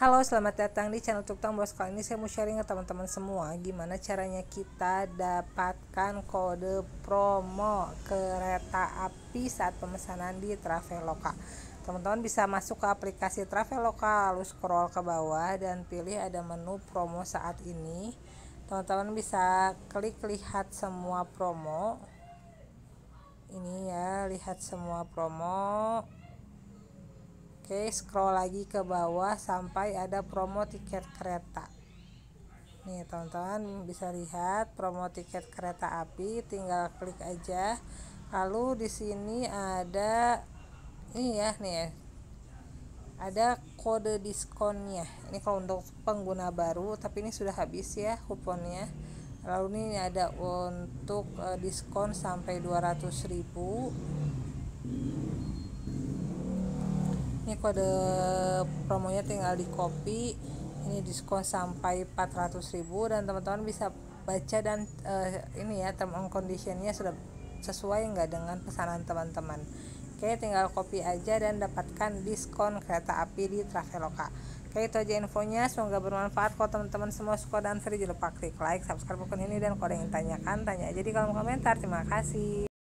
Halo, selamat datang di channel Tuktang Bos. Kali ini saya mau sharing ke teman-teman semua gimana caranya kita dapatkan kode promo kereta api saat pemesanan di Traveloka. Teman-teman bisa masuk ke aplikasi Traveloka, lalu scroll ke bawah dan pilih ada menu promo saat ini. Teman-teman bisa klik lihat semua promo. Ini ya, lihat semua promo. Oke, scroll lagi ke bawah sampai ada promo tiket kereta. Nih, teman-teman bisa lihat promo tiket kereta api, tinggal klik aja. Lalu di sini ada ini ya, nih ya. Ada kode diskonnya. Ini kalau untuk pengguna baru, tapi ini sudah habis ya kuponnya. Lalu ini ada untuk eh, diskon sampai 200.000 ini kode promonya tinggal di copy ini diskon sampai 400.000 dan teman-teman bisa baca dan uh, ini ya term on conditionnya sudah sesuai enggak dengan pesanan teman-teman Oke tinggal copy aja dan dapatkan diskon kereta api di Traveloka Oke itu aja infonya semoga bermanfaat kalau teman-teman semua suka dan seri jangan lupa klik like subscribe akun ini dan kalau ada yang tanyakan tanya aja di kolom komentar terima kasih